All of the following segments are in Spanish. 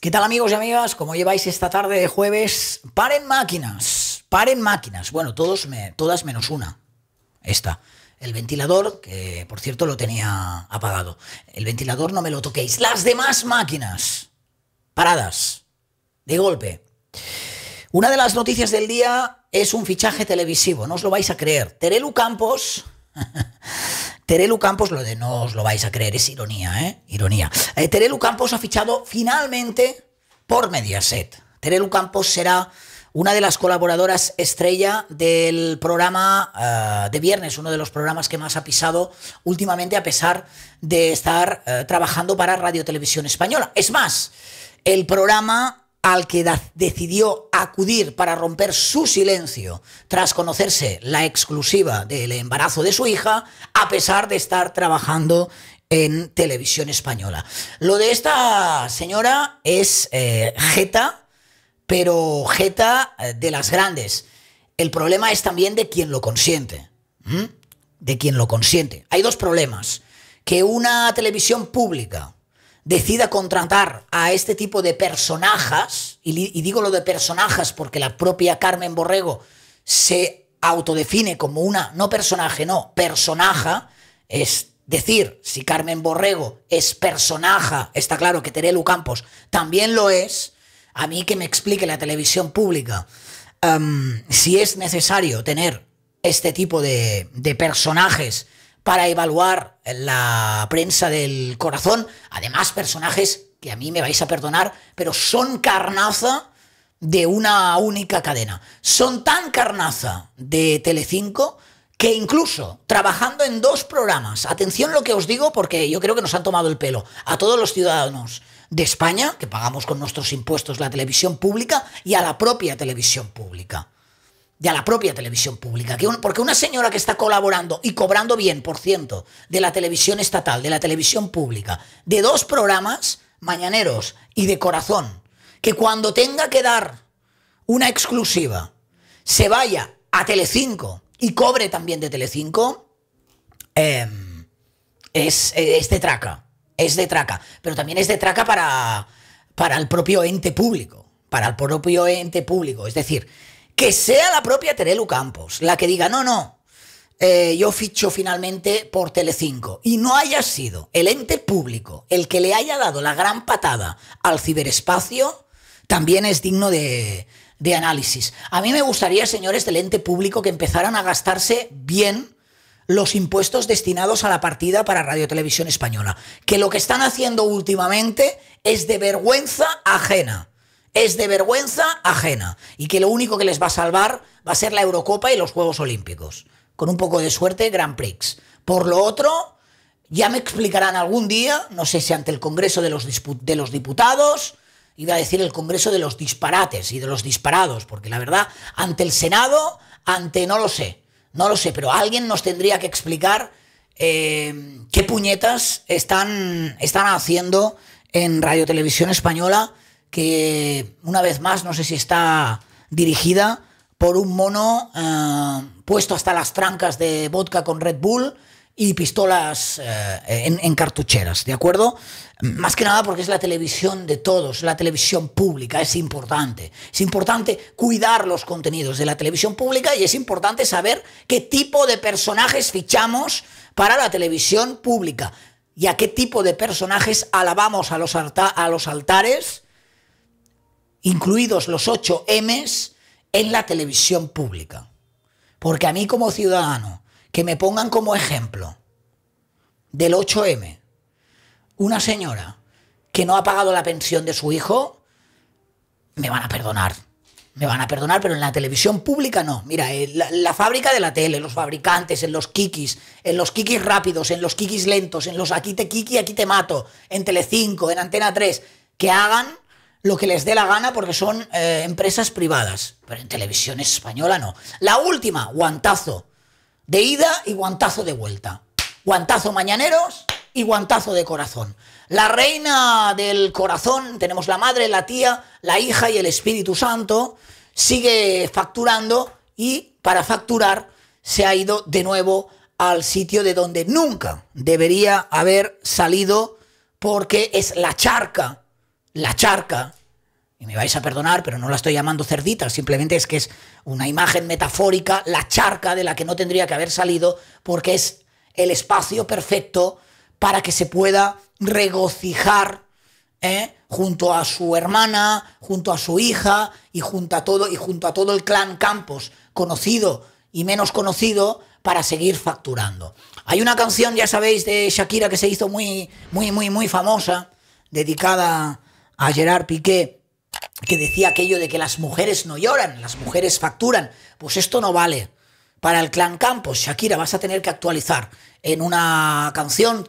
¿Qué tal amigos y amigas? ¿Cómo lleváis esta tarde de jueves? ¡Paren máquinas! ¡Paren máquinas! Bueno, todos todas menos una. Esta. El ventilador, que por cierto lo tenía apagado. El ventilador no me lo toquéis. Las demás máquinas. Paradas. De golpe. Una de las noticias del día es un fichaje televisivo. No os lo vais a creer. Terelu Campos Terelu Campos, lo de no os lo vais a creer, es ironía, ¿eh? Ironía. Eh, Terelu Campos ha fichado finalmente por Mediaset. Terelu Campos será una de las colaboradoras estrella del programa eh, de viernes, uno de los programas que más ha pisado últimamente a pesar de estar eh, trabajando para Radio Televisión Española. Es más, el programa al que decidió acudir para romper su silencio tras conocerse la exclusiva del embarazo de su hija, a pesar de estar trabajando en televisión española. Lo de esta señora es eh, Jeta, pero Jeta eh, de las grandes. El problema es también de quien lo consiente. De quien lo consiente. Hay dos problemas. Que una televisión pública decida contratar a este tipo de personajes, y, digo lo de personajes porque la propia Carmen Borrego se autodefine como una, no personaje, no, personaja, es decir, si Carmen Borrego es personaja, está claro que Terelu Campos también lo es, a mí que me explique la televisión pública em, si es necesario tener este tipo de, de personajes para evaluar la prensa del corazón. Además, personajes que a mí me vais a perdonar, pero son carnaza de una única cadena. Son tan carnaza de Telecinco que incluso trabajando en dos programas, atención lo que os digo porque yo creo que nos han tomado el pelo a todos los ciudadanos de España, que pagamos con nuestros impuestos la televisión pública, y a la propia televisión pública de a la propia televisión pública. porque una señora que está colaborando y cobrando bien, por ciento, de la televisión estatal, de la televisión pública, de dos programas, mañaneros y de corazón, que cuando tenga que dar una exclusiva, se vaya a Telecinco y cobre también de Telecinco, em, es, es de traca. Es de traca. Pero también es de traca para, para el propio ente público. Para el propio ente público. Es decir, que sea la propia Terelu Campos la que diga, no, no, eh, yo ficho finalmente por Telecinco y no haya sido el ente público el que le haya dado la gran patada al ciberespacio, también es digno de, de análisis. A mí me gustaría, señores del ente público, que empezaran a gastarse bien los impuestos destinados a la partida para Radio Televisión Española. Que lo que están haciendo últimamente es de vergüenza ajena es de vergüenza ajena y que lo único que les va a salvar va a ser la Eurocopa y los Juegos Olímpicos. Con un poco de suerte, Grand Prix. Por lo otro, ya me explicarán algún día, no sé si ante el Congreso de los, de los Diputados, iba a decir el Congreso de los Disparates y de los Disparados, porque la verdad, ante el Senado, ante no lo sé, no lo sé, pero alguien nos tendría que explicar eh, qué puñetas están, están haciendo en Radio Televisión Española que una vez más no sé si está dirigida por un mono eh, puesto hasta las trancas de vodka con Red Bull y pistolas eh, en, cartucheras, ¿de acuerdo? Más que nada porque es la televisión de todos, la televisión pública, es importante. Es importante cuidar los contenidos de la televisión pública y es importante saber qué tipo de personajes fichamos para la televisión pública y a qué tipo de personajes alabamos a los, a los altares incluidos los 8 Ms, en la televisión pública. Porque a mí como ciudadano, que me pongan como ejemplo del 8M, una señora que no ha pagado la pensión de su hijo, me van a perdonar. Me van a perdonar, pero en la televisión pública no. Mira, eh, la, la fábrica de la tele, los fabricantes, en los kikis, en los kikis rápidos, en los kikis lentos, en los aquí te kiki, aquí te mato, en Telecinco, en Antena 3, que hagan lo que les dé la gana porque son eh, empresas privadas. Pero en televisión española no. La última, guantazo de ida y guantazo de vuelta. Guantazo mañaneros y guantazo de corazón. La reina del corazón, tenemos la madre, la tía, la hija y el Espíritu Santo, sigue facturando y para facturar se ha ido de nuevo al sitio de donde nunca debería haber salido porque es la charca, la charca y me vais a perdonar, pero no la estoy llamando cerdita, simplemente es que es una imagen metafórica, la charca de la que no tendría que haber salido, porque es el espacio perfecto para que se pueda regocijar ¿eh? junto a su hermana, junto a su hija y junto a todo, y junto a todo el clan Campos, conocido y menos conocido, para seguir facturando. Hay una canción, ya sabéis, de Shakira que se hizo muy, muy, muy, muy famosa, dedicada a Gerard Piqué que decía aquello de que las mujeres no lloran, las mujeres facturan. Pues esto no vale. Para el clan Campos, Shakira, vas a tener que actualizar en una canción.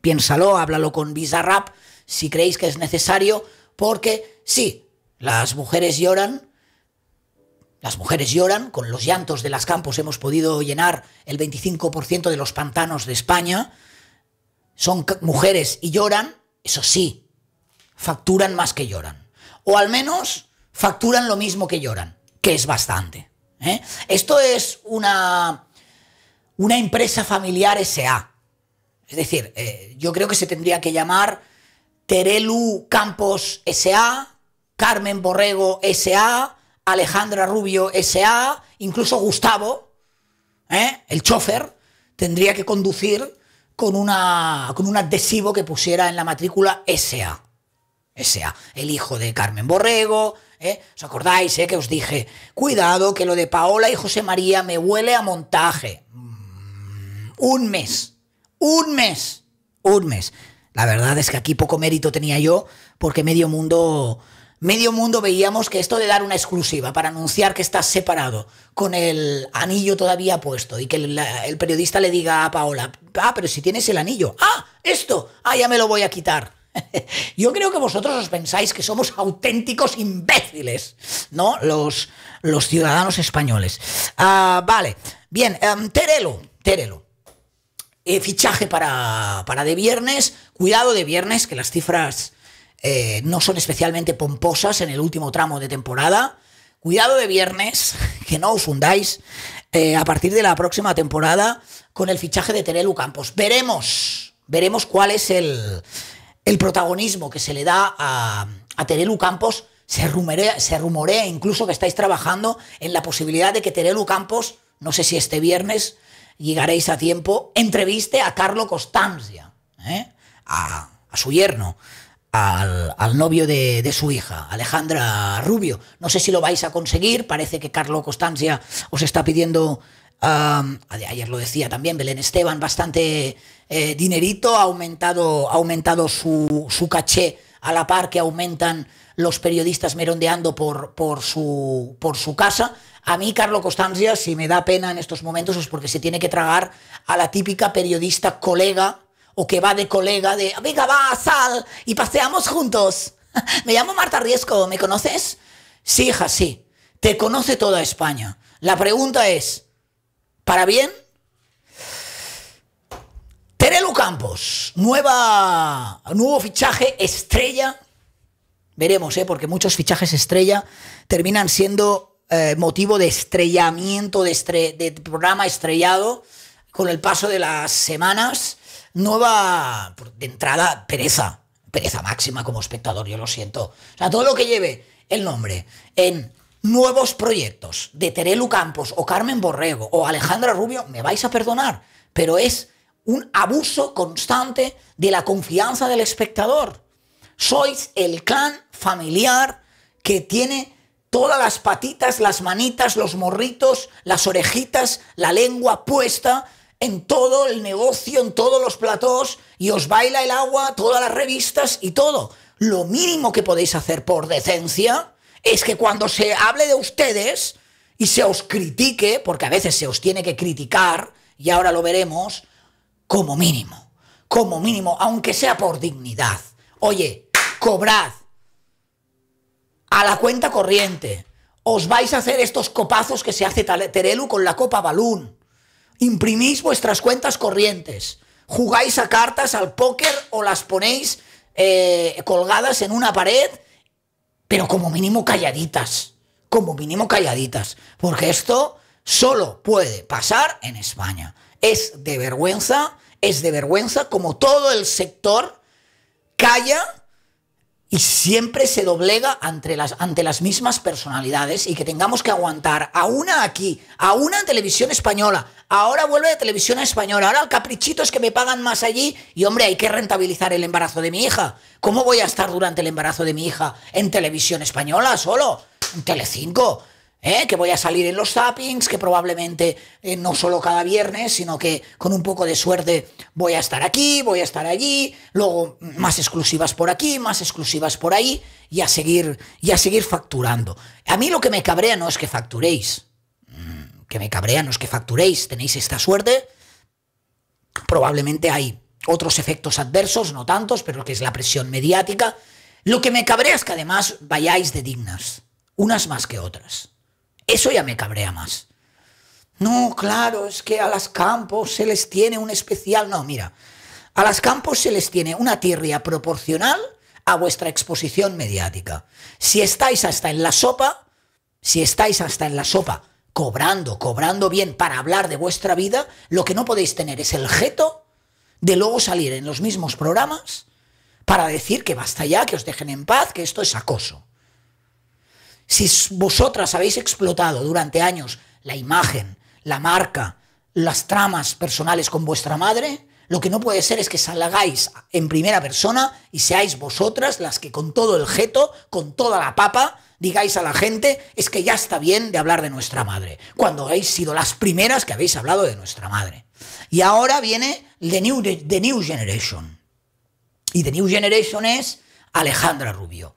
Piénsalo, háblalo con Bizarrap si creéis que es necesario, porque sí, las mujeres lloran, las mujeres lloran, con los llantos de las campos hemos podido llenar el 25% de los pantanos de España, son mujeres y lloran, eso sí, facturan más que lloran. O al menos facturan lo mismo que lloran, que es bastante. ¿eh? Esto es una, una empresa familiar SA. Es decir, eh, yo creo que se tendría que llamar Terelu Campos SA, Carmen Borrego SA, Alejandra Rubio SA, incluso Gustavo, ¿eh? el chofer, tendría que conducir con, una, con un adhesivo que pusiera en la matrícula SA sea el hijo de Carmen Borrego. ¿eh? ¿Os acordáis eh, que os dije, cuidado que lo de Paola y José María me huele a montaje? Mm, un mes, un mes, un mes. La verdad es que aquí poco mérito tenía yo porque medio mundo, medio mundo veíamos que esto de dar una exclusiva para anunciar que estás separado con el anillo todavía puesto y que el, el periodista le diga a Paola, ah, pero si tienes el anillo, ah, esto, ah, ya me lo voy a quitar. Yo creo que vosotros os pensáis que somos auténticos imbéciles, ¿no? Los, los ciudadanos españoles. Ah, vale, bien, Terelo, em, Terelo. Eh, fichaje para, de viernes. Cuidado de viernes, que las cifras eh, no son especialmente pomposas en el último tramo de temporada. Cuidado de viernes, que no os fundáis eh, a partir de la próxima temporada con el fichaje de Terelu Campos. Veremos, veremos cuál es el, el protagonismo que se le da a, Terelu Campos, se rumorea, se rumorea incluso que estáis trabajando en la posibilidad de que Terelu Campos, no sé si este viernes llegaréis a tiempo, entreviste a Carlo Costanzia, ¿eh? a, su yerno, al, novio de, su hija, Alejandra Rubio. No sé si lo vais a conseguir, parece que Carlo Costanzia os está pidiendo ayer lo decía también Belén Esteban, bastante eh, dinerito, ha aumentado, aumentado su, caché a la par que aumentan los periodistas merondeando por, por, su, por su casa. A mí, Carlo Costanzia, si me da pena en estos momentos es porque se tiene que tragar a la típica periodista colega o que va de colega de, venga, va, sal y paseamos juntos. me llamo Marta Riesco, ¿me conoces? Sí, hija, sí. Te conoce toda España. La pregunta es, para bien. Terelu Campos, nueva, nuevo fichaje estrella. Veremos, ¿eh? porque muchos fichajes estrella terminan siendo eh, motivo de estrellamiento, de, de programa estrellado con el paso de las semanas. Nueva, de entrada, pereza. Pereza máxima como espectador, yo lo siento. O sea, todo lo que lleve el nombre en nuevos proyectos de Terelu Campos o Carmen Borrego o Alejandra Rubio, me vais a perdonar, pero es un abuso constante de la confianza del espectador. Sois el clan familiar que tiene todas las patitas, las manitas, los morritos, las orejitas, la lengua puesta en todo el negocio, en todos los platós, y os baila el agua, todas las revistas y todo. Lo mínimo que podéis hacer por decencia es que cuando se hable de ustedes y se os critique, porque a veces se os tiene que criticar, y ahora lo veremos, como mínimo, como mínimo, aunque sea por dignidad. Oye, cobrad a la cuenta corriente. Os vais a hacer estos copazos que se hace Terelu con la copa balún. Imprimís vuestras cuentas corrientes. Jugáis a cartas, al póker o las ponéis eh, colgadas en una pared pero como mínimo calladitas, como mínimo calladitas, porque esto solo puede pasar en España. Es de vergüenza, es de vergüenza como todo el sector calla y siempre se doblega ante las, ante las mismas personalidades y que tengamos que aguantar a una aquí, a una en televisión española, ahora vuelve de televisión española, ahora el caprichito es que me pagan más allí y hombre, hay que rentabilizar el embarazo de mi hija. ¿Cómo voy a estar durante el embarazo de mi hija en televisión española solo? En Telecinco. ¿Eh? que voy a salir en los zappings, que probablemente eh, no solo cada viernes, sino que con un poco de suerte voy a estar aquí, voy a estar allí, luego más exclusivas por aquí, más exclusivas por ahí, y a seguir, y a seguir facturando. A mí lo que me cabrea no es que facturéis, mm, que me cabrea no es que facturéis, tenéis esta suerte, probablemente hay otros efectos adversos, no tantos, pero que es la presión mediática. Lo que me cabrea es que además vayáis de dignas, unas más que otras. Eso ya me cabrea más. No, claro, es que a las campos se les tiene un especial. No, mira, a las campos se les tiene una tirria proporcional a vuestra exposición mediática. Si estáis hasta en la sopa, si estáis hasta en la sopa cobrando, cobrando bien para hablar de vuestra vida, lo que no podéis tener es el jeto de luego salir en los mismos programas para decir que basta ya, que os dejen en paz, que esto es acoso. Si vosotras habéis explotado durante años la imagen, la marca, las tramas personales con vuestra madre, lo que no puede ser es que salgáis en primera persona y seáis vosotras las que con todo el jeto, con toda la papa, digáis a la gente es que ya está bien de hablar de nuestra madre, cuando habéis sido las primeras que habéis hablado de nuestra madre. Y ahora viene The New, the new Generation. Y The New Generation es Alejandra Rubio,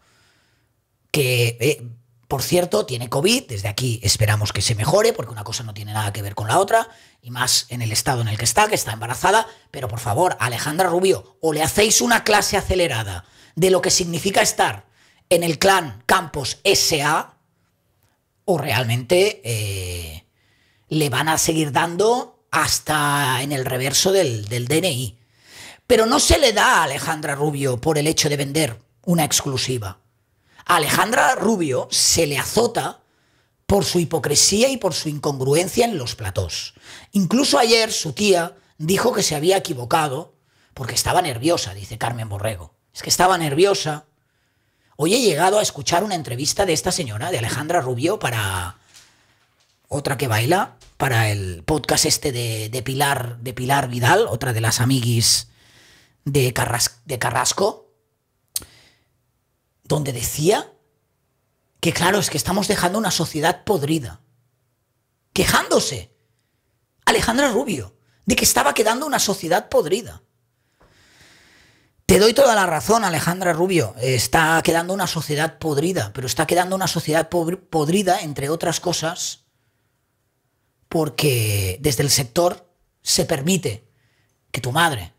que eh, por cierto, tiene COVID, desde aquí esperamos que se mejore, porque una cosa no tiene nada que ver con la otra, y más en el estado en el que está, que está embarazada, pero por favor, Alejandra Rubio, o le hacéis una clase acelerada de lo que significa estar en el clan Campos SA, o realmente eh, le van a seguir dando hasta en el reverso del, del DNI. Pero no se le da a Alejandra Rubio por el hecho de vender una exclusiva. Alejandra Rubio se le azota por su hipocresía y por su incongruencia en los platós. Incluso ayer su tía dijo que se había equivocado porque estaba nerviosa, dice Carmen Borrego. Es que estaba nerviosa. Hoy he llegado a escuchar una entrevista de esta señora, de Alejandra Rubio, para otra que baila, para el podcast este de, Pilar, de Pilar Vidal, otra de las amiguis de Carrasco donde decía que claro, es que estamos dejando una sociedad podrida. Quejándose. Alejandra Rubio, de que estaba quedando una sociedad podrida. Te doy toda la razón, Alejandra Rubio. Está quedando una sociedad podrida, pero está quedando una sociedad podrida, entre otras cosas, porque desde el sector se permite que tu madre,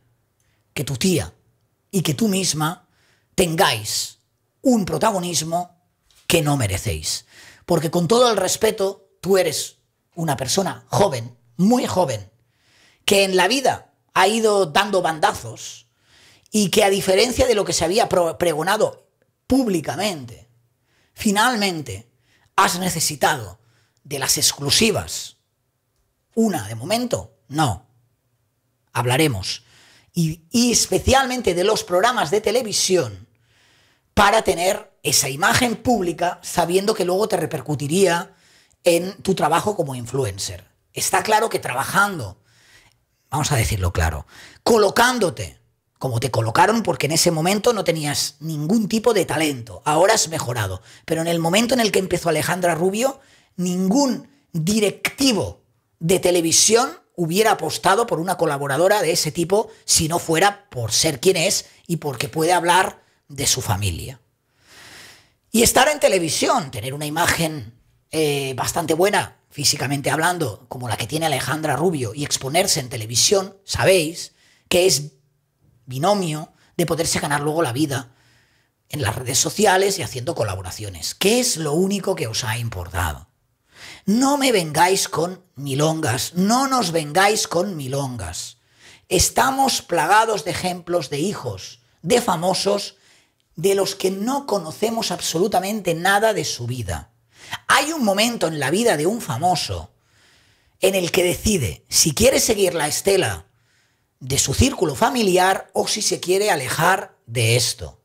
que tu tía y que tú misma tengáis un protagonismo que no merecéis. Porque con todo el respeto, tú eres una persona joven, muy joven, que en la vida ha ido dando bandazos y que a diferencia de lo que se había pregonado públicamente, finalmente has necesitado de las exclusivas. Una, de momento, no. Hablaremos. Y, especialmente de los programas de televisión para tener esa imagen pública sabiendo que luego te repercutiría en tu trabajo como influencer. Está claro que trabajando, vamos a decirlo claro, colocándote como te colocaron porque en ese momento no tenías ningún tipo de talento, ahora has mejorado, pero en el momento en el que empezó Alejandra Rubio, ningún directivo de televisión hubiera apostado por una colaboradora de ese tipo si no fuera por ser quien es y porque puede hablar de su familia. Y estar en televisión, tener una imagen eh, bastante buena, físicamente hablando, como la que tiene Alejandra Rubio, y exponerse en televisión, sabéis que es binomio de poderse ganar luego la vida en las redes sociales y haciendo colaboraciones, qué es lo único que os ha importado. No me vengáis con milongas, no nos vengáis con milongas. Estamos plagados de ejemplos de hijos, de famosos de los que no conocemos absolutamente nada de su vida. Hay un momento en la vida de un famoso en el que decide si quiere seguir la estela de su círculo familiar o si se quiere alejar de esto.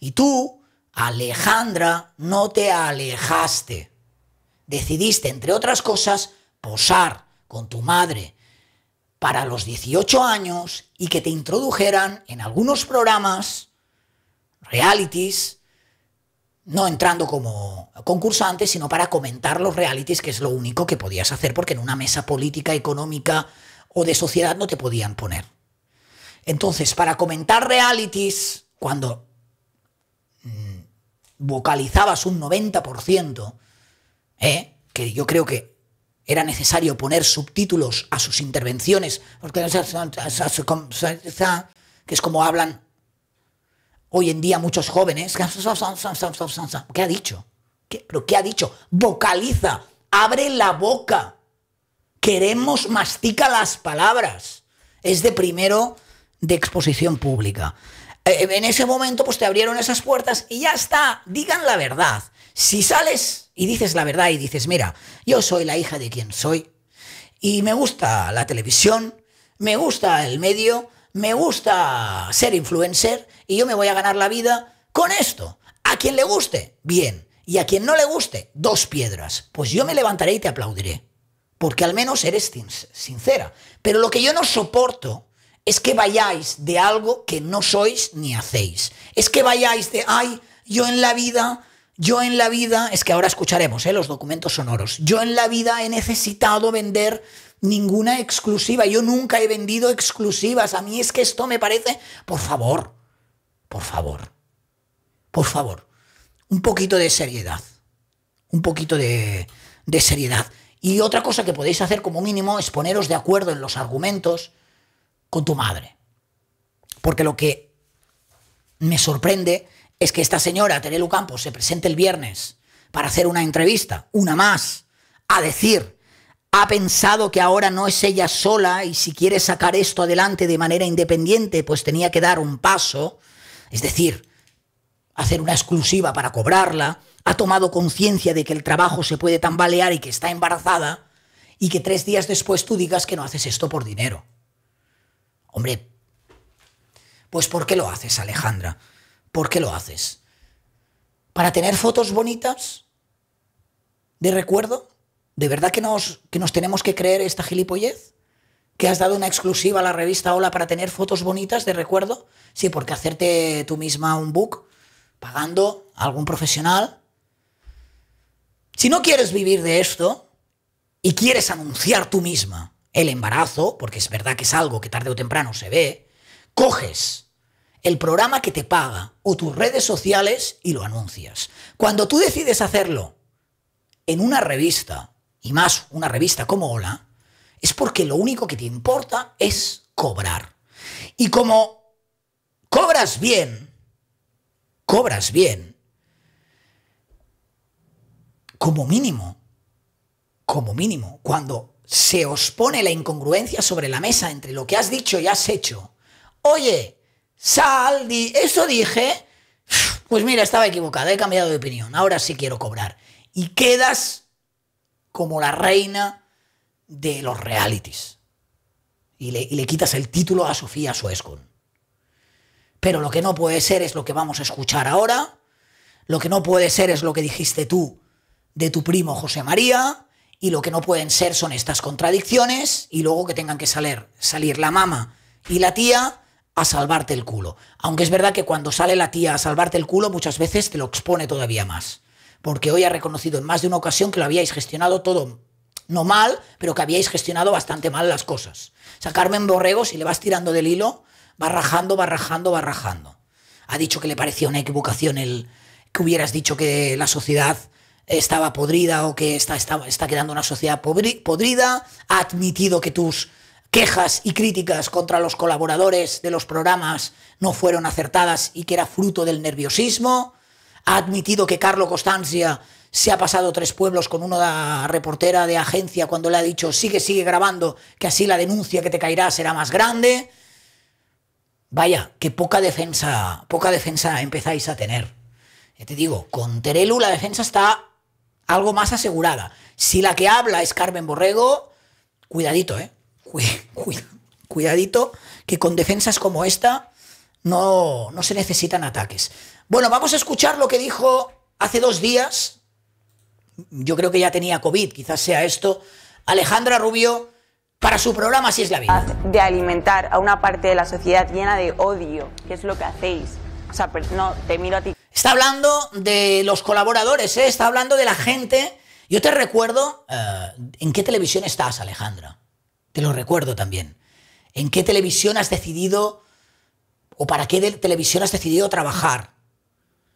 Y tú, Alejandra, no te alejaste. Decidiste, entre otras cosas, posar con tu madre para los 18 años y que te introdujeran en algunos programas realities, no entrando como concursante, sino para comentar los realities, que es lo único que podías hacer, porque en una mesa política, económica o de sociedad no te podían poner. Entonces, para comentar realities, cuando mm, vocalizabas un 90%, ¿eh? que yo creo que era necesario poner subtítulos a sus intervenciones, porque que es como hablan hoy en día muchos jóvenes. ¿Qué ha dicho? ¿Qué, ¿Pero qué ha dicho? Vocaliza, abre la boca. Queremos mastica las palabras. Es de primero de exposición pública. Eh, eh, en ese momento, pues te abrieron esas puertas y ya está. Digan la verdad. Si sales y dices la verdad y dices, mira, yo soy la hija de quien soy y me gusta la televisión, me gusta el medio, me gusta ser influencer y yo me voy a ganar la vida con esto. A quien le guste, bien. Y a quien no le guste, dos piedras. Pues yo me levantaré y te aplaudiré. Porque al menos eres sincera. Pero lo que yo no soporto es que vayáis de algo que no sois ni hacéis. Es que vayáis de, ay, yo en la vida, yo en la vida, es que ahora escucharemos ¿eh? los documentos sonoros, yo en la vida he necesitado vender ninguna exclusiva, yo nunca he vendido exclusivas, a mí es que esto me parece, por favor, por favor. Por favor. Un poquito de seriedad. Un poquito de, seriedad. Y otra cosa que podéis hacer como mínimo es poneros de acuerdo en los argumentos con tu madre. Porque lo que me sorprende es que esta señora, Terelu Campos, se presente el viernes para hacer una entrevista, una más, a decir, ha pensado que ahora no es ella sola y si quiere sacar esto adelante de manera independiente, pues tenía que dar un paso es decir, hacer una exclusiva para cobrarla, ha tomado conciencia de que el trabajo se puede tambalear y que está embarazada, y que tres días después tú digas que no haces esto por dinero. Hombre, pues ¿por qué lo haces, Alejandra? ¿Por qué lo haces? ¿Para tener fotos bonitas? ¿De recuerdo? ¿De verdad que nos, tenemos que creer esta gilipollez? ¿Que has dado una exclusiva a la revista Hola para tener fotos bonitas de recuerdo? Sí, porque hacerte tú misma un book pagando a algún profesional. Si no quieres vivir de esto y quieres anunciar tú misma el embarazo, porque es verdad que es algo que tarde o temprano se ve, coges el programa que te paga o tus redes sociales y lo anuncias. Cuando tú decides hacerlo en una revista, y más una revista como Hola, es porque lo único que te importa es cobrar. Y como cobras bien, cobras bien, como mínimo, como mínimo, cuando se os pone la incongruencia sobre la mesa entre lo que has dicho y has hecho, oye, Saldi, eso dije, pues mira, estaba equivocado, he cambiado de opinión, ahora sí quiero cobrar. Y quedas como la reina de los realities. Y le, y le quitas el título a Sofía Suescon. Pero lo que no puede ser es lo que vamos a escuchar ahora. Lo que no puede ser es lo que dijiste tú de tu primo José María. Y lo que no pueden ser son estas contradicciones y luego que tengan que salir, salir la mamá y la tía a salvarte el culo. Aunque es verdad que cuando sale la tía a salvarte el culo muchas veces te lo expone todavía más. Porque hoy ha reconocido en más de una ocasión que lo habíais gestionado todo, no mal, pero que habíais gestionado bastante mal las cosas. O sea, Carmen Borrego, si le vas tirando del hilo, va rajando, va Ha dicho que le parecía una equivocación el que hubieras dicho que la sociedad estaba podrida o que está, está quedando una sociedad podrida. Ha admitido que tus quejas y críticas contra los colaboradores de los programas no fueron acertadas y que era fruto del nerviosismo. Ha admitido que Carlo Costancia se ha pasado tres pueblos con una reportera de agencia cuando le ha dicho sigue, sigue grabando, que así la denuncia que te caerá será más grande. Vaya, que poca defensa, poca defensa empezáis a tener. te digo, con Terelu la defensa está algo más asegurada. Si la que habla es Carmen Borrego, cuidadito, ¿eh? cuidadito, que con defensas como esta no, no se necesitan ataques. Bueno, vamos a escuchar lo que dijo hace dos días. Yo creo que ya tenía COVID, quizás sea esto. Alejandra Rubio para su programa si es la vida. De alimentar a una parte de la sociedad llena de odio, ¿Qué es lo que hacéis. O sea, no, te miro a ti. Está hablando de los colaboradores, ¿eh? está hablando de la gente. Yo te recuerdo, eh, ¿en qué televisión estás, Alejandra? Te lo recuerdo también. ¿En qué televisión has decidido o para qué televisión has decidido trabajar?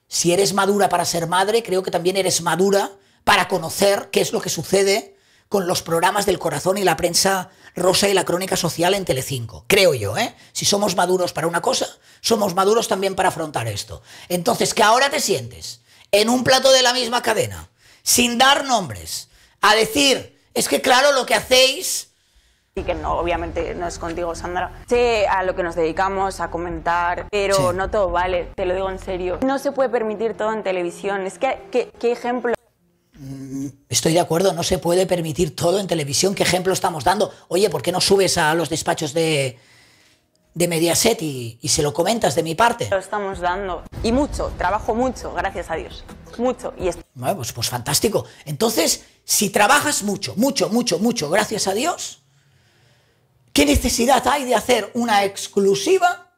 Si eres madura para ser madre, creo que también eres madura para conocer qué es lo que sucede con los programas del corazón y la prensa rosa y la crónica social en Telecinco. Creo yo, ¿eh? Si somos maduros para una cosa, somos maduros también para afrontar esto. Entonces, que ahora te sientes en un plato de la misma cadena, sin dar nombres, a decir, es que claro, lo que hacéis... Y que no, obviamente no es contigo, Sandra. Sé a lo que nos dedicamos, a comentar, pero no todo vale, te lo digo en serio. No se puede permitir todo en televisión. Es que, ¿qué ejemplo? Estoy de acuerdo, no se puede permitir todo en televisión. ¿Qué ejemplo estamos dando? Oye, ¿por qué no subes a los despachos de, de Mediaset y, se lo comentas de mi parte? Lo estamos dando. Y mucho, trabajo mucho, gracias a Dios. Mucho. Y bueno, pues, pues fantástico. Entonces, si trabajas mucho, mucho, mucho, mucho, gracias a Dios, ¿qué necesidad hay de hacer una exclusiva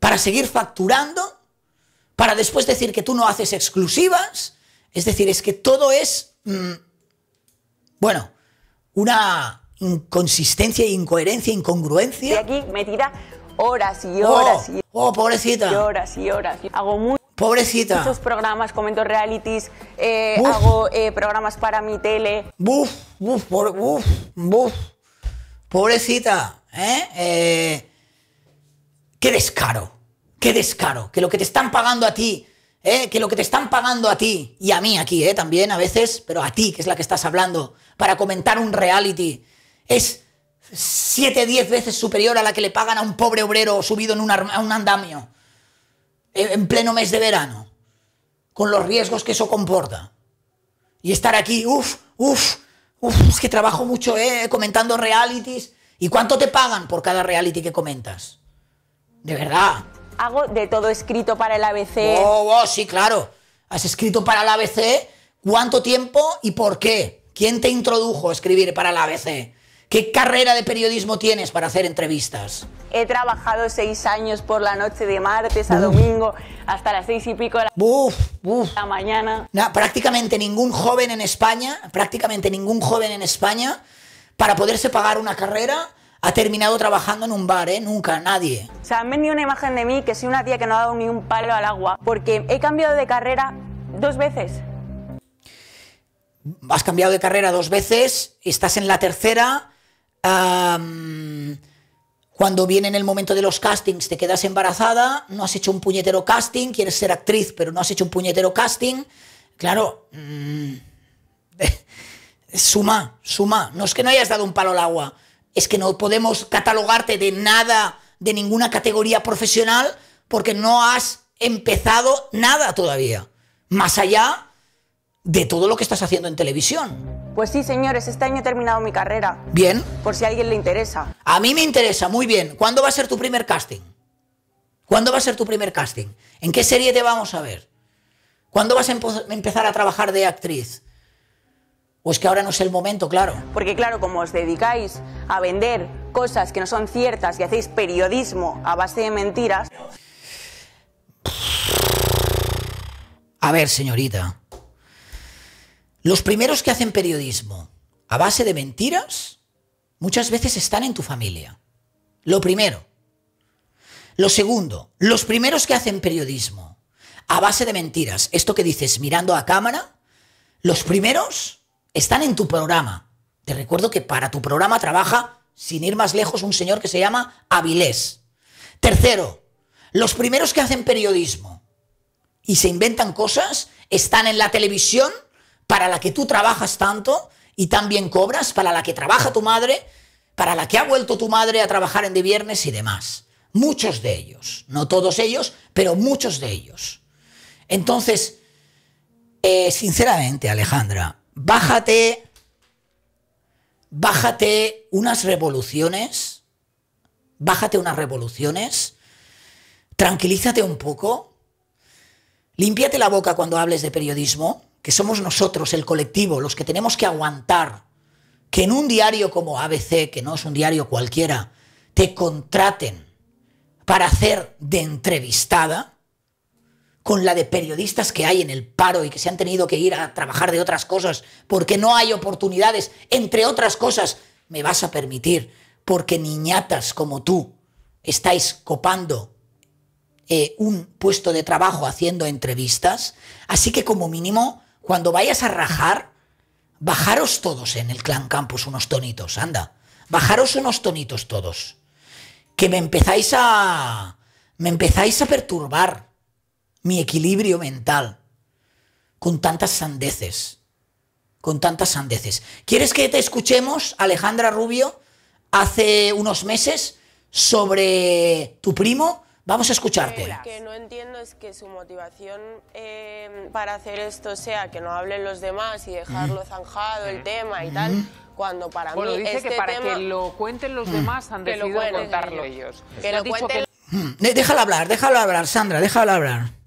para seguir facturando? Para después decir que tú no haces exclusivas es decir, es que todo es, mm, bueno, una inconsistencia, incoherencia, incongruencia. Y aquí tira horas y oh, horas. Oh, y, oh pobrecita. Y horas y horas. Hago muy Pobrecita. Muchos programas, comento realities, eh, hago eh, programas para mi tele. Buf, buf, buf, Pobrecita, ¿eh? Qué descaro, qué descaro. Que lo que te están pagando a ti eh, que lo que te están pagando a ti y a mí aquí eh, también a veces, pero a ti, que es la que estás hablando, para comentar un reality, es 7, 10 veces superior a la que le pagan a un pobre obrero subido en un, andamio en pleno mes de verano, con los riesgos que eso comporta. Y estar aquí, uff, uff, uff, es que trabajo mucho eh, comentando realities. ¿Y cuánto te pagan por cada reality que comentas? De verdad hago de todo escrito para el ABC. Oh, oh, sí, claro. Has escrito para el ABC. ¿Cuánto tiempo y por qué? ¿Quién te introdujo a escribir para el ABC? ¿Qué carrera de periodismo tienes para hacer entrevistas? He trabajado seis años por la noche de martes a domingo hasta las seis y pico de la, mañana. prácticamente ningún joven en España, prácticamente ningún joven en España, para poderse pagar una carrera, ha terminado trabajando en un bar, ¿eh? Nunca, nadie. O sea, han ni una imagen de mí que soy una tía que no ha dado ni un palo al agua, porque he cambiado de carrera dos veces. Has cambiado de carrera dos veces, estás en la tercera. cuando viene el momento de los castings, te quedas embarazada, no has hecho un puñetero casting, quieres ser actriz, pero no has hecho un puñetero casting. Claro. Mm, suma, suma. No es que no hayas dado un palo al agua es que no podemos catalogarte de nada, de ninguna categoría profesional, porque no has empezado nada todavía, más allá de todo lo que estás haciendo en televisión. Pues sí, señores, este año he terminado mi carrera. Bien. Por si a alguien le interesa. A mí me interesa, muy bien. ¿Cuándo va a ser tu primer casting? ¿Cuándo va a ser tu primer casting? ¿En qué serie te vamos a ver? ¿Cuándo vas a empezar a trabajar de actriz? Pues que ahora no es el momento, claro. Porque claro, como os dedicáis a vender cosas que no son ciertas y hacéis periodismo a base de mentiras... A ver, señorita. Los primeros que hacen periodismo a base de mentiras muchas veces están en tu familia. Lo primero. Lo segundo, los primeros que hacen periodismo a base de mentiras, esto que dices mirando a cámara, los primeros están en tu programa. Te recuerdo que para tu programa trabaja, sin ir más lejos, un señor que se llama Avilés. Tercero, los primeros que hacen periodismo y se inventan cosas están en la televisión para la que tú trabajas tanto y también cobras, para la que trabaja tu madre, para la que ha vuelto tu madre a trabajar en de viernes y demás. Muchos de ellos, no todos ellos, pero muchos de ellos. Entonces, eh, sinceramente, Alejandra, bájate, bájate unas revoluciones, bájate unas revoluciones, tranquilízate un poco, límpiate la boca cuando hables de periodismo, que somos nosotros, el colectivo, los que tenemos que aguantar que en un diario como ABC, que no es un diario cualquiera, te contraten para hacer de entrevistada, con la de periodistas que hay en el paro y que se han tenido que ir a trabajar de otras cosas porque no hay oportunidades, entre otras cosas, me vas a permitir, porque niñatas como tú estáis copando eh, un puesto de trabajo haciendo entrevistas, así que como mínimo, cuando vayas a rajar, bajaros todos en el Clan Campus unos tonitos, anda, bajaros unos tonitos todos, que me empezáis a... me empezáis a perturbar mi equilibrio mental con tantas sandeces. Con tantas sandeces. ¿Quieres que te escuchemos, Alejandra Rubio, hace unos meses sobre tu primo? Vamos a escucharte. Lo que no entiendo es que su motivación eh, para hacer esto sea que no hablen los demás y dejarlo mm. zanjado el mm. tema y tal, mm. cuando para mí dice que este para que lo cuenten los demás han decidido contarlo ellos. Que lo Déjala hablar, déjalo hablar, Sandra, Déjalo hablar.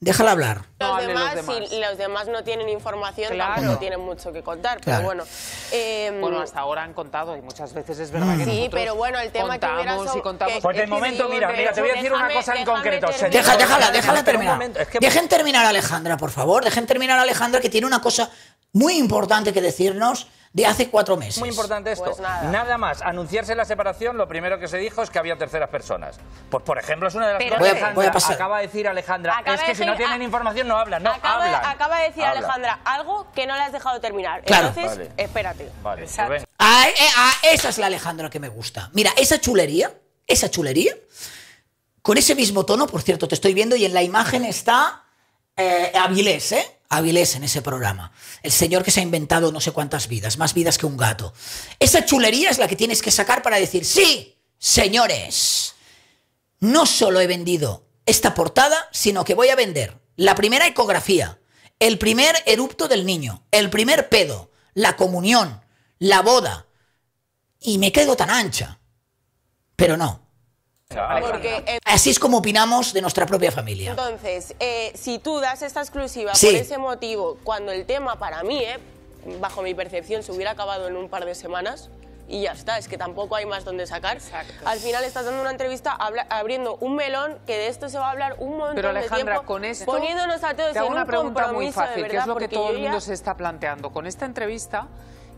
Déjala hablar. Los, demás, Si los demás no tienen información, no tampoco tienen mucho que contar. Pero bueno. Em, bueno, hasta ahora han contado y muchas veces es verdad que Sí, pero bueno, el tema contamos que hubiera... Y contamos. Que, pues momento, mira, mira, te voy a decir una cosa en concreto. déjala, déjala terminar. Dejen terminar Alejandra, por favor. Dejen terminar Alejandra, que tiene una cosa muy importante que decirnos de hace cuatro meses. Muy importante esto. Pues nada. más, anunciarse la separación, lo primero que se dijo es que había terceras personas. Pues, por ejemplo, es una de las cosas que acaba de decir Alejandra, es que si no tienen información no hablan, no acaba, de decir Alejandra algo que no le has dejado terminar. Entonces, espérate. Vale, pues e, esa es la Alejandra que me gusta. Mira, esa chulería, esa chulería, con ese mismo tono, por cierto, te estoy viendo y en la imagen está eh, Avilés, ¿eh? Avilés en ese programa. El señor que se ha inventado no sé cuántas vidas, más vidas que un gato. Esa chulería es la que tienes que sacar para decir, sí, señores, no solo he vendido esta portada, sino que voy a vender la primera ecografía, el primer erupto del niño, el primer pedo, la comunión, la boda. Y me quedo tan ancha. Pero no, porque, Así es como opinamos de nuestra propia familia. Entonces, eh, si tú das esta exclusiva por ese motivo, cuando el tema para mí, eh, bajo mi percepción, se hubiera acabado en un par de semanas y ya está, es que tampoco hay más donde sacar. Al final estás dando una entrevista abriendo un melón que de esto se va a hablar un montón Pero de tiempo, con poniéndonos a todos en un compromiso muy fácil, que es lo que todo el mundo se está planteando. Con esta entrevista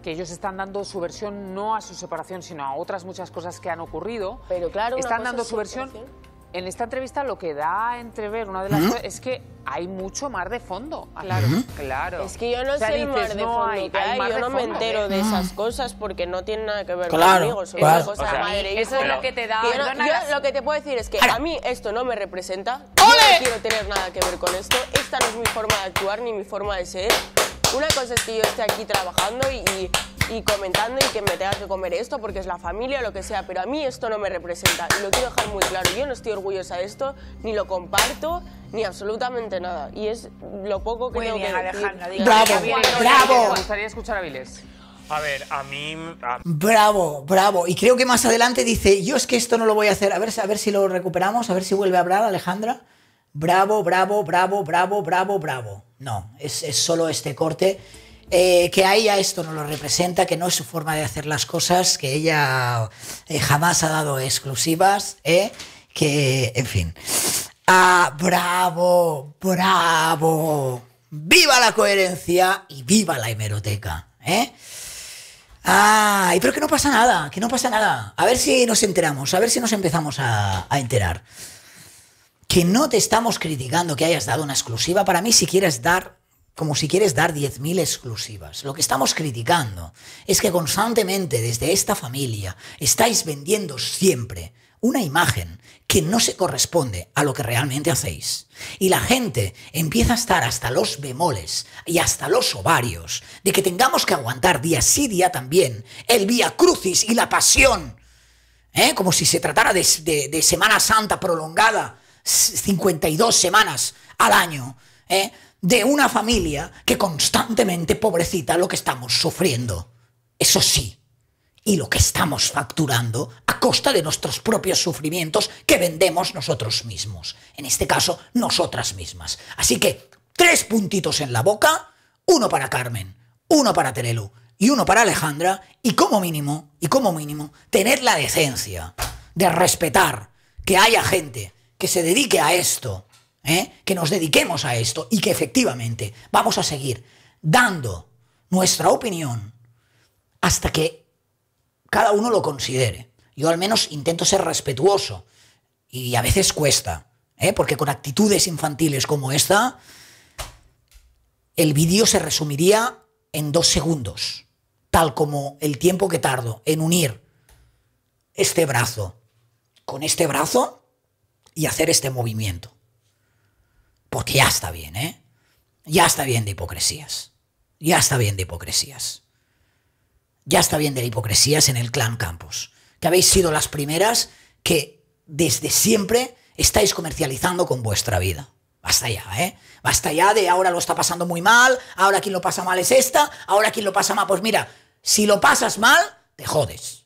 que ellos están dando su versión no a su separación, sino a otras muchas cosas que han ocurrido. Pero claro, están dando su versión. En esta entrevista lo que da a entrever una de las es que hay mucho mar de fondo. Claro, claro. Es que yo no sé el mar de fondo yo no me entero de esas cosas porque no tiene nada que ver con conmigo. Eso es lo que te da. lo que te puedo decir es que a mí esto no me representa. no quiero tener nada que ver con esto. Esta no es mi forma de actuar ni mi forma de ser. Una cosa es que yo esté aquí trabajando y, comentando y que me tenga que comer esto porque es la familia o lo que sea, pero a mí esto no me representa lo quiero dejar muy claro. Yo no estoy orgullosa de esto, ni lo comparto, ni absolutamente nada. Y es lo poco que tengo que decir. Bravo, bravo. Me gustaría escuchar a Viles. A ver, a mí... Bravo, bravo. Y creo que más adelante dice, yo es que esto no lo voy a hacer. A ver, a ver si lo recuperamos, a ver si vuelve a hablar Alejandra. Bravo, bravo, bravo, bravo, bravo, bravo. No, es, es solo este corte. Eh, que a ella esto no lo representa, que no es su forma de hacer las cosas, que ella eh, jamás ha dado exclusivas, ¿eh? que, en fin. Ah, bravo, bravo. Viva la coherencia y viva la hemeroteca. ¿eh? Ay, pero que no pasa nada, que no pasa nada. A ver si nos enteramos, a ver si nos empezamos a enterar que no te estamos criticando que hayas dado una exclusiva. Para mí, si quieres dar, como si quieres dar 10.000 exclusivas, lo que estamos criticando es que constantemente desde esta familia estáis vendiendo siempre una imagen que no se corresponde a lo que realmente hacéis. Y la gente empieza a estar hasta los bemoles y hasta los ovarios de que tengamos que aguantar día sí día también el vía crucis y la pasión, ¿eh? como si se tratara de Semana Santa prolongada 52 semanas al año, ¿eh? de una familia que constantemente, pobrecita, lo que estamos sufriendo. Eso sí, y lo que estamos facturando a costa de nuestros propios sufrimientos que vendemos nosotros mismos. En este caso, nosotras mismas. Así que, tres puntitos en la boca, uno para Carmen, uno para Terelu y uno para Alejandra, y como mínimo, y como mínimo, tener la decencia de respetar que haya gente que se dedique a esto, ¿eh? que nos dediquemos a esto y que efectivamente vamos a seguir dando nuestra opinión hasta que cada uno lo considere. Yo al menos intento ser respetuoso y a veces cuesta, ¿eh? porque con actitudes infantiles como esta, el vídeo se resumiría en dos segundos, tal como el tiempo que tardo en unir este brazo con este brazo y hacer este movimiento. Porque ya está bien, ¿eh? Ya está bien de hipocresías. Ya está bien de hipocresías. Ya está bien de hipocresías en el clan Campos. Que habéis sido las primeras que desde siempre estáis comercializando con vuestra vida. Basta ya, ¿eh? Basta ya de ahora lo está pasando muy mal, ahora quien lo pasa mal es esta, ahora quien lo pasa mal, pues mira, si lo pasas mal, te jodes.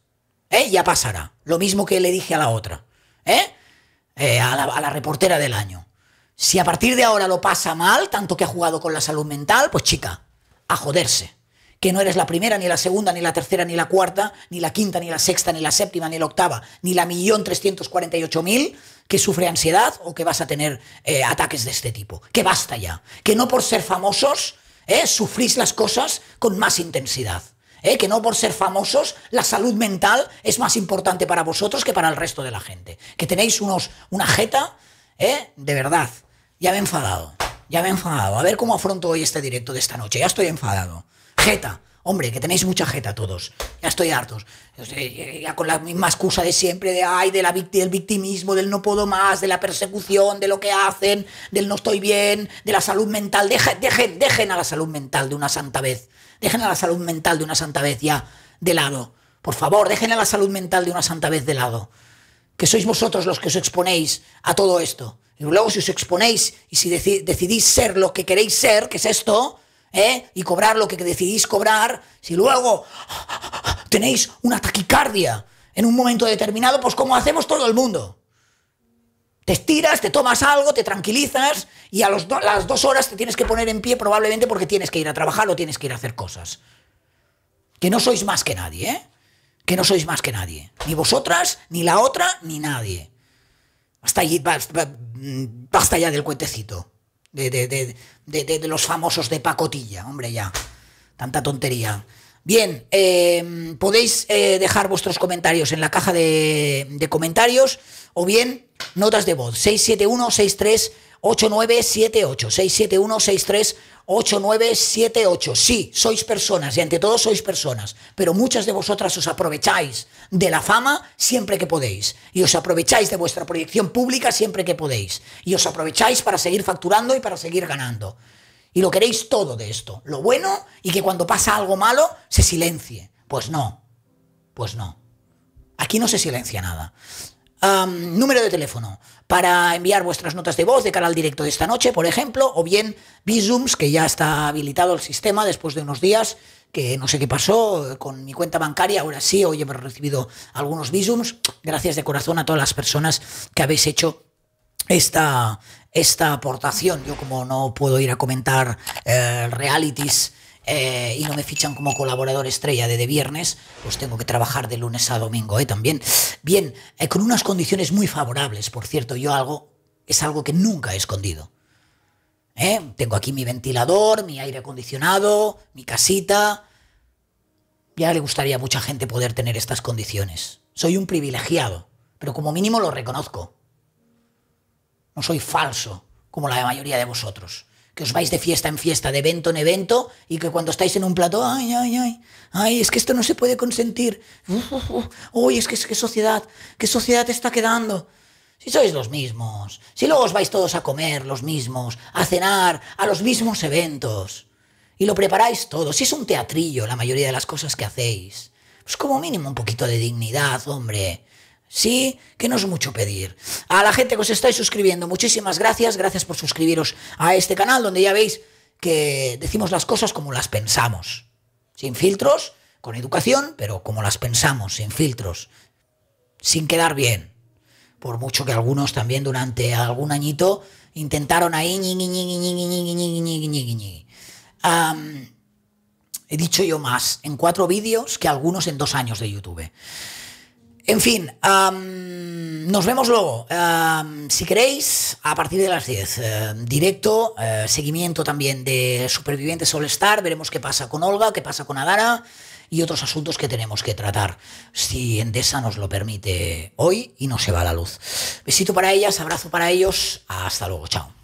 ¿Eh? Ya pasará. Lo mismo que le dije a la otra. ¿Eh? Eh, a, la, reportera del año. Si a partir de ahora lo pasa mal, tanto que ha jugado con la salud mental, pues chica, a joderse. Que no eres la primera, ni la segunda, ni la tercera, ni la cuarta, ni la quinta, ni la sexta, ni la séptima, ni la octava, ni la millón trescientos cuarenta y ocho mil que sufre ansiedad o que vas a tener eh, ataques de este tipo. Que basta ya. Que no por ser famosos eh, sufrís las cosas con más intensidad. ¿Eh? que no por ser famosos la salud mental es más importante para vosotros que para el resto de la gente. Que tenéis unos, una jeta, ¿eh? de verdad. Ya me he enfadado, ya me he enfadado. A ver cómo afronto hoy este directo de esta noche. Ya estoy enfadado. Jeta. Hombre, que tenéis mucha jeta todos. Ya estoy hartos. Ya con la misma excusa de siempre, de ay, de la víctima del victimismo, del no puedo más, de la persecución, de lo que hacen, del no estoy bien, de la salud mental. Dejen, dejen, dejen a la salud mental de una santa vez. Dejen a la salud mental de una santa vez ya de lado. Por favor, dejen a la salud mental de una santa vez de lado. Que sois vosotros los que os exponéis a todo esto. Y luego si os exponéis y si decidís ser lo que queréis ser, que es esto, ¿eh? y cobrar lo que decidís cobrar, si luego tenéis una taquicardia en un momento determinado, pues como hacemos todo el mundo te estiras, te tomas algo, te tranquilizas y a las dos horas te tienes que poner en pie probablemente porque tienes que ir a trabajar o tienes que ir a hacer cosas. Que no sois más que nadie, ¿eh? Que no sois más que nadie. Ni vosotras, ni la otra, ni nadie. Hasta allí, basta, ya del cuentecito. De, los famosos de pacotilla, hombre, ya. Tanta tontería. Bien, em, podéis eh, dejar vuestros comentarios en la caja de, comentarios o bien notas de voz. 671-63-8978. 671 63 Sí, sois personas y ante todo sois personas, pero muchas de vosotras os aprovecháis de la fama siempre que podéis. Y os aprovecháis de vuestra proyección pública siempre que podéis. Y os aprovecháis para seguir facturando y para seguir ganando. Y lo queréis todo de esto. Lo bueno y que cuando pasa algo malo se silencie. Pues no. Pues no. Aquí no se silencia nada número de teléfono para enviar vuestras notas de voz de cara al directo de esta noche, por ejemplo, o bien visums que ya está habilitado el sistema después de unos días, que no sé qué pasó con mi cuenta bancaria, ahora sí, hoy hemos recibido algunos visums. Gracias de corazón a todas las personas que habéis hecho esta, esta aportación. Yo como no puedo ir a comentar eh, realities eh, y no me fichan como colaborador estrella de, viernes, pues tengo que trabajar de lunes a domingo eh, también. Bien, eh, con unas condiciones muy favorables, por cierto, yo algo es algo que nunca he escondido. Tengo aquí mi ventilador, mi aire acondicionado, mi casita. Ya le gustaría a mucha gente poder tener estas condiciones. Soy un privilegiado, pero como mínimo lo reconozco. No soy falso, como la mayoría de vosotros que os vais de fiesta en fiesta, de evento en evento, y que cuando estáis en un plato, ay, ay, ay, ay, es que esto no se puede consentir, uy, es que es que sociedad, qué sociedad está quedando. Si sois los mismos, si luego os vais todos a comer los mismos, a cenar, a los mismos eventos, y lo preparáis todo, si es un teatrillo la mayoría de las cosas que hacéis, pues como mínimo un poquito de dignidad, hombre. Sí, que no es mucho pedir. A la gente que os estáis suscribiendo, muchísimas gracias. Gracias por suscribiros a este canal donde ya veis que decimos las cosas como las pensamos. Sin filtros, con educación, pero como las pensamos, sin filtros. Sin quedar bien. Por mucho que algunos también durante algún añito intentaron ahí... he dicho yo más en cuatro vídeos que algunos en dos años de YouTube. En fin, nos vemos luego. si queréis, a partir de las 10, eh, directo, eh, seguimiento también de Supervivientes Solestar, veremos qué pasa con Olga, qué pasa con Adara y otros asuntos que tenemos que tratar, si Endesa nos lo permite hoy y no se va la luz. Besito para ellas, abrazo para ellos, hasta luego, chao.